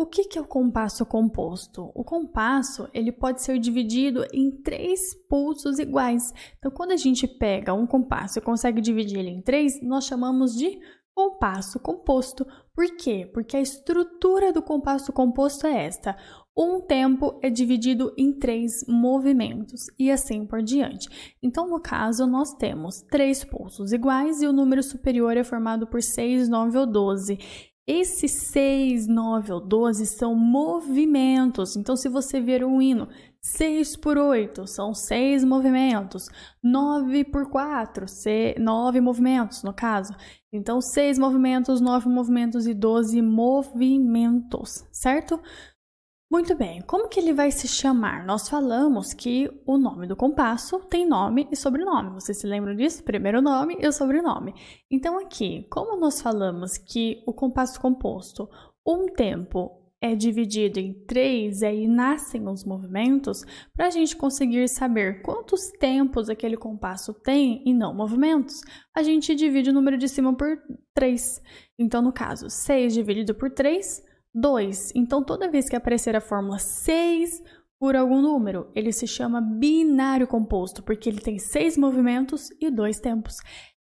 O que, é o compasso composto? O compasso ele pode ser dividido em três pulsos iguais. Então, quando a gente pega um compasso e consegue dividir ele em três, nós chamamos de compasso composto. Por quê? Porque a estrutura do compasso composto é esta. Um tempo é dividido em três movimentos e assim por diante. Então, no caso, nós temos três pulsos iguais e o número superior é formado por 6, 9 ou 12. Esses 6, 9 ou 12 são movimentos. Então, se você ver um hino, 6 por 8 são 6 movimentos. 9 por 4, 9 movimentos, no caso. Então, 6 movimentos, 9 movimentos e 12 movimentos, certo? Muito bem, como que ele vai se chamar? Nós falamos que o nome do compasso tem nome e sobrenome. Vocês se lembram disso? Primeiro nome e o sobrenome. Então, aqui, como nós falamos que o compasso composto, um tempo é dividido em três, e é aí nascem os movimentos, para a gente conseguir saber quantos tempos aquele compasso tem e não movimentos, a gente divide o número de cima por três. Então, no caso, 6 dividido por 3 2. Então, toda vez que aparecer a fórmula 6 por algum número, ele se chama binário composto, porque ele tem seis movimentos e dois tempos.